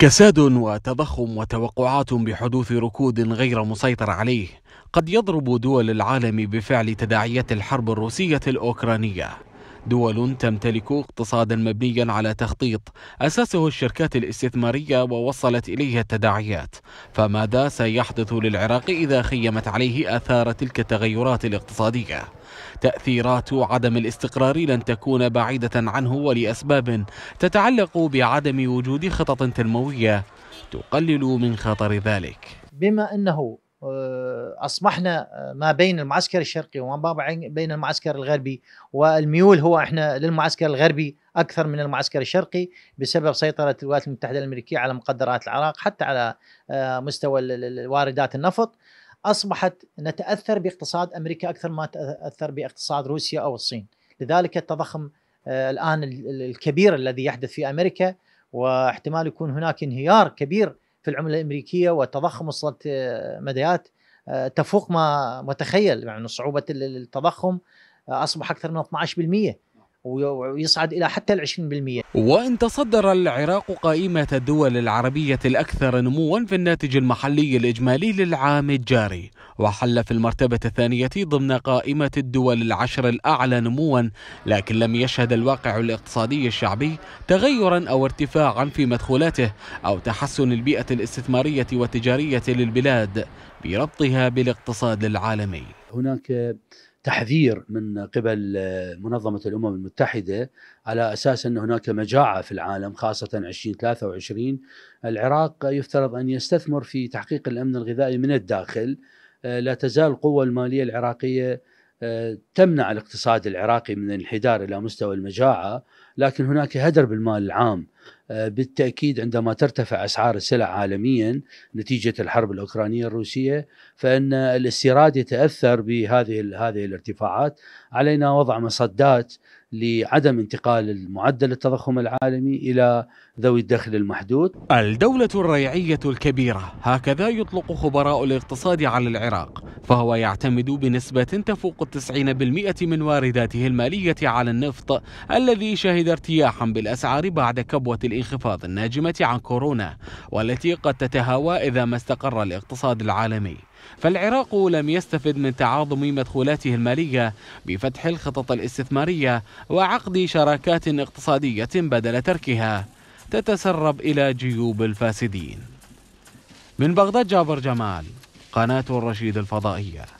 كساد وتضخم وتوقعات بحدوث ركود غير مسيطر عليه قد يضرب دول العالم بفعل تداعيات الحرب الروسية الأوكرانية دول تمتلك اقتصادا مبنيا على تخطيط أساسه الشركات الاستثمارية ووصلت إليها التداعيات فماذا سيحدث للعراق إذا خيمت عليه آثار تلك التغيرات الاقتصادية تأثيرات عدم الاستقرار لن تكون بعيدة عنه ولأسباب تتعلق بعدم وجود خطط تنموية تقلل من خطر ذلك بما أنه آه، اصبحنا آه، ما بين المعسكر الشرقي وما بين المعسكر الغربي والميول هو احنا للمعسكر الغربي اكثر من المعسكر الشرقي بسبب سيطره الولايات المتحده الامريكيه على مقدرات العراق حتى على آه، مستوى واردات النفط اصبحت نتاثر باقتصاد امريكا اكثر ما تاثر باقتصاد روسيا او الصين لذلك التضخم الان الكبير الذي يحدث في امريكا واحتمال يكون هناك انهيار كبير في العمله الامريكيه وتضخم وصلت آه، مديات آه، تفوق ما متخيل يعني صعوبه التضخم آه، اصبح اكثر من 12% ويصعد الى حتى ال 20% وان تصدر العراق قائمه الدول العربيه الاكثر نموا في الناتج المحلي الاجمالي للعام الجاري وحل في المرتبة الثانية ضمن قائمة الدول العشر الأعلى نموا لكن لم يشهد الواقع الاقتصادي الشعبي تغيرا أو ارتفاعا في مدخولاته أو تحسن البيئة الاستثمارية والتجارية للبلاد بربطها بالاقتصاد العالمي هناك تحذير من قبل منظمة الأمم المتحدة على أساس أن هناك مجاعة في العالم خاصة 2023 العراق يفترض أن يستثمر في تحقيق الأمن الغذائي من الداخل آه، لا تزال القوة المالية العراقية آه، تمنع الاقتصاد العراقي من الانحدار الى مستوى المجاعه لكن هناك هدر بالمال العام آه، بالتاكيد عندما ترتفع اسعار السلع عالميا نتيجه الحرب الاوكرانيه الروسيه فان الاستيراد يتاثر بهذه هذه الارتفاعات علينا وضع مصدات لعدم انتقال معدل التضخم العالمي الى ذوي الدخل المحدود. الدولة الريعية الكبيرة هكذا يطلق خبراء الاقتصاد على العراق فهو يعتمد بنسبة تفوق 90% من وارداته المالية على النفط الذي شهد ارتياحا بالأسعار بعد كبوة الانخفاض الناجمة عن كورونا والتي قد تتهاوى إذا ما استقر الاقتصاد العالمي فالعراق لم يستفد من تعاظم مدخولاته المالية بفتح الخطط الاستثمارية وعقد شراكات اقتصادية بدل تركها تتسرب إلى جيوب الفاسدين من بغداد جابر جمال قناة الرشيد الفضائية